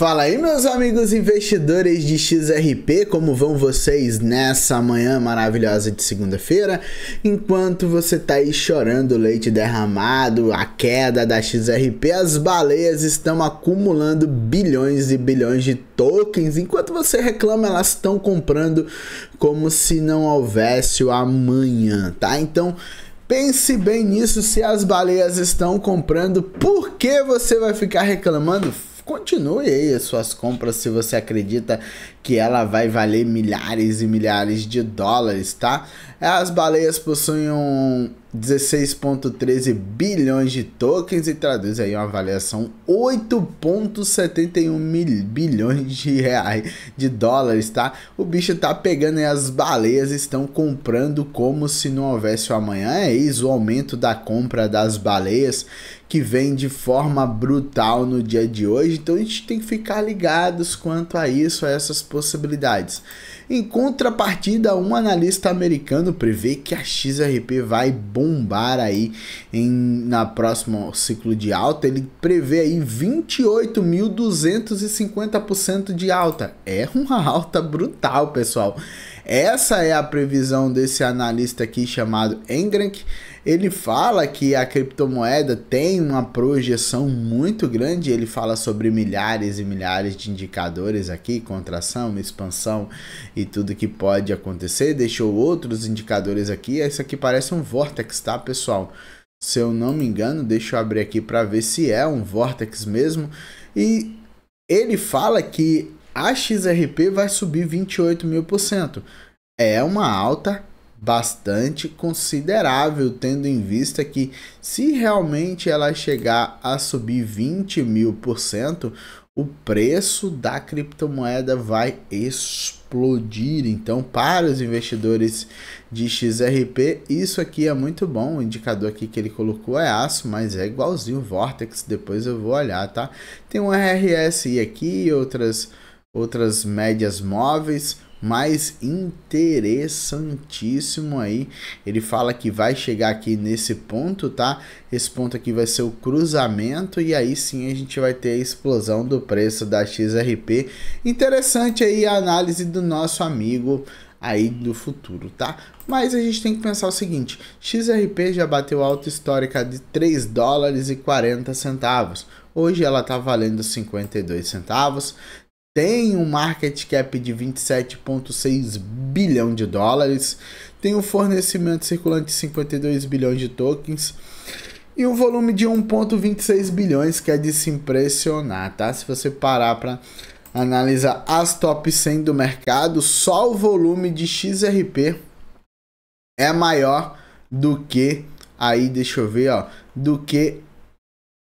Fala aí, meus amigos investidores de XRP, como vão vocês nessa manhã maravilhosa de segunda-feira? Enquanto você tá aí chorando leite derramado, a queda da XRP, as baleias estão acumulando bilhões e bilhões de tokens, enquanto você reclama, elas estão comprando como se não houvesse o amanhã, tá? Então, Pense bem nisso, se as baleias estão comprando, por que você vai ficar reclamando? continue aí as suas compras se você acredita que ela vai valer milhares e milhares de dólares, tá? As baleias possuem um 16,13 bilhões de tokens e traduz aí uma avaliação 8,71 bilhões de reais de dólares, tá? O bicho tá pegando e as baleias estão comprando como se não houvesse o amanhã. É isso, o aumento da compra das baleias que vem de forma brutal no dia de hoje, então a gente tem que ficar ligados quanto a isso, a essas possibilidades. Em contrapartida, um analista americano prevê que a XRP vai bombar aí em, na próximo ciclo de alta. Ele prevê aí 28.250% de alta. É uma alta brutal, pessoal. Essa é a previsão desse analista aqui chamado Engrank. Ele fala que a criptomoeda tem uma projeção muito grande, ele fala sobre milhares e milhares de indicadores aqui, contração, expansão e tudo que pode acontecer. Deixou outros indicadores aqui, esse aqui parece um vortex, tá, pessoal? Se eu não me engano, deixa eu abrir aqui para ver se é um vortex mesmo. E ele fala que a XRP vai subir 28 mil por cento. É uma alta bastante considerável, tendo em vista que se realmente ela chegar a subir 20 mil por cento, o preço da criptomoeda vai explodir. Então, para os investidores de XRP, isso aqui é muito bom. O indicador aqui que ele colocou é aço, mas é igualzinho o Vortex. Depois eu vou olhar, tá? Tem um RSI aqui, outras, outras médias móveis mas interessantíssimo aí. Ele fala que vai chegar aqui nesse ponto, tá? Esse ponto aqui vai ser o cruzamento e aí sim a gente vai ter a explosão do preço da XRP. Interessante aí a análise do nosso amigo aí do futuro, tá? Mas a gente tem que pensar o seguinte, XRP já bateu alta histórica de 3 dólares e 40 centavos. Hoje ela está valendo 52 centavos tem um market cap de 27,6 bilhão de dólares, tem um fornecimento circulante de 52 bilhões de tokens e um volume de 1,26 bilhões, que é de se impressionar, tá? Se você parar para analisar as top 100 do mercado, só o volume de XRP é maior do que aí, deixa eu ver, ó, do que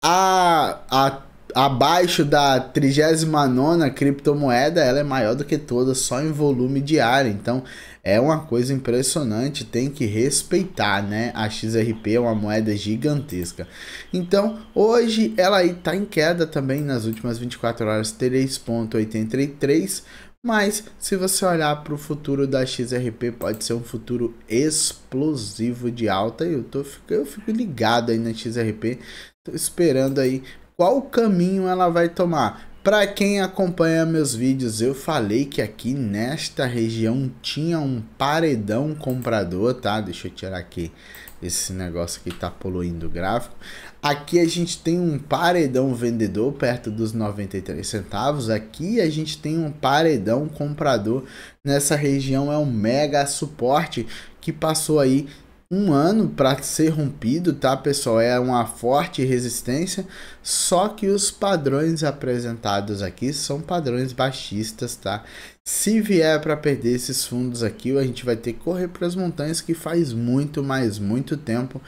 a, a abaixo da 39 criptomoeda, ela é maior do que todas, só em volume diário. Então é uma coisa impressionante, tem que respeitar, né? A XRP é uma moeda gigantesca. Então hoje ela aí está em queda também nas últimas 24 horas, 3,83. Mas se você olhar para o futuro da XRP, pode ser um futuro explosivo de alta. Eu, tô, eu fico ligado aí na XRP, tô esperando aí qual caminho ela vai tomar. Para quem acompanha meus vídeos, eu falei que aqui nesta região tinha um paredão comprador, tá? Deixa eu tirar aqui esse negócio que tá poluindo o gráfico. Aqui a gente tem um paredão vendedor perto dos 93 centavos. Aqui a gente tem um paredão comprador. Nessa região é um mega suporte que passou aí um ano para ser rompido, tá, pessoal? É uma forte resistência, só que os padrões apresentados aqui são padrões baixistas, tá? Se vier para perder esses fundos aqui, a gente vai ter que correr para as montanhas que faz muito, mais muito tempo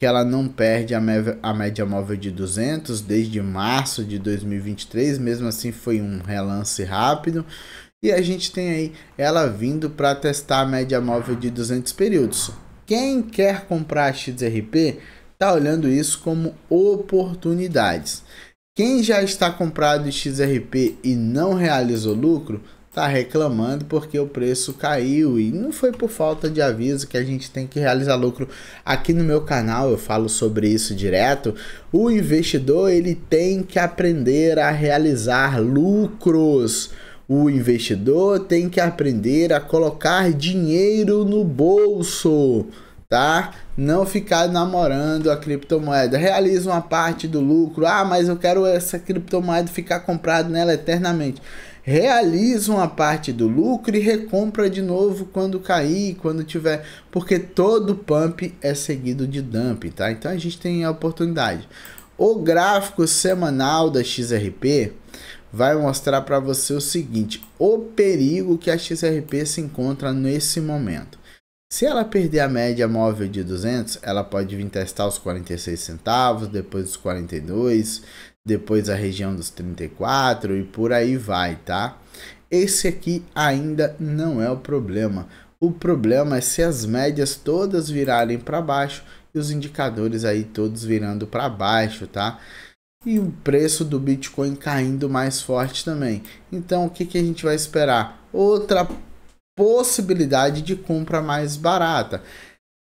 que ela não perde a, a média móvel de 200 desde março de 2023, mesmo assim foi um relance rápido. E a gente tem aí ela vindo para testar a média móvel de 200 períodos. Quem quer comprar XRP está olhando isso como oportunidades. Quem já está comprado XRP e não realizou lucro está reclamando porque o preço caiu e não foi por falta de aviso que a gente tem que realizar lucro. Aqui no meu canal eu falo sobre isso direto. O investidor ele tem que aprender a realizar lucros o investidor tem que aprender a colocar dinheiro no bolso, tá? Não ficar namorando a criptomoeda. Realiza uma parte do lucro. Ah, mas eu quero essa criptomoeda ficar comprado nela eternamente. Realiza uma parte do lucro e recompra de novo quando cair, quando tiver, porque todo pump é seguido de dump, tá? Então a gente tem a oportunidade. O gráfico semanal da XRP vai mostrar para você o seguinte: o perigo que a XRP se encontra nesse momento. Se ela perder a média móvel de 200, ela pode vir testar os 46 centavos, depois os 42, depois a região dos 34 e por aí vai, tá? Esse aqui ainda não é o problema. O problema é se as médias todas virarem para baixo e os indicadores aí todos virando para baixo, tá? e o preço do Bitcoin caindo mais forte também. Então, o que, que a gente vai esperar? Outra possibilidade de compra mais barata.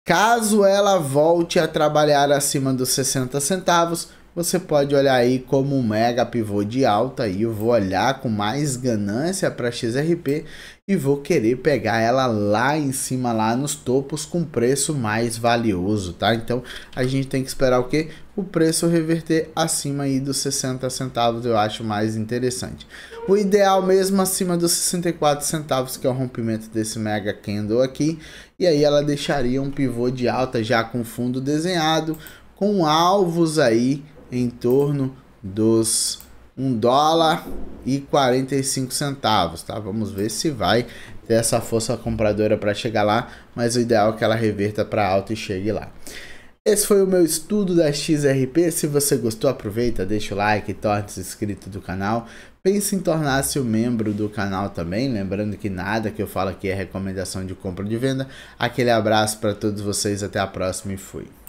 Caso ela volte a trabalhar acima dos 60 centavos, você pode olhar aí como um mega pivô de alta e eu vou olhar com mais ganância para XRP e vou querer pegar ela lá em cima, lá nos topos com preço mais valioso, tá? Então a gente tem que esperar o quê? o preço reverter acima aí dos 60 centavos, eu acho mais interessante. O ideal mesmo acima dos 64 centavos, que é o rompimento desse mega candle aqui, e aí ela deixaria um pivô de alta já com fundo desenhado, com alvos aí em torno dos 1 dólar e 45 centavos, tá? Vamos ver se vai ter essa força compradora para chegar lá, mas o ideal é que ela reverta para alta e chegue lá. Esse foi o meu estudo da XRP. Se você gostou, aproveita, deixa o like, torne-se inscrito do canal. Pense em tornar-se um membro do canal também. Lembrando que nada que eu falo aqui é recomendação de compra ou de venda. Aquele abraço para todos vocês, até a próxima e fui.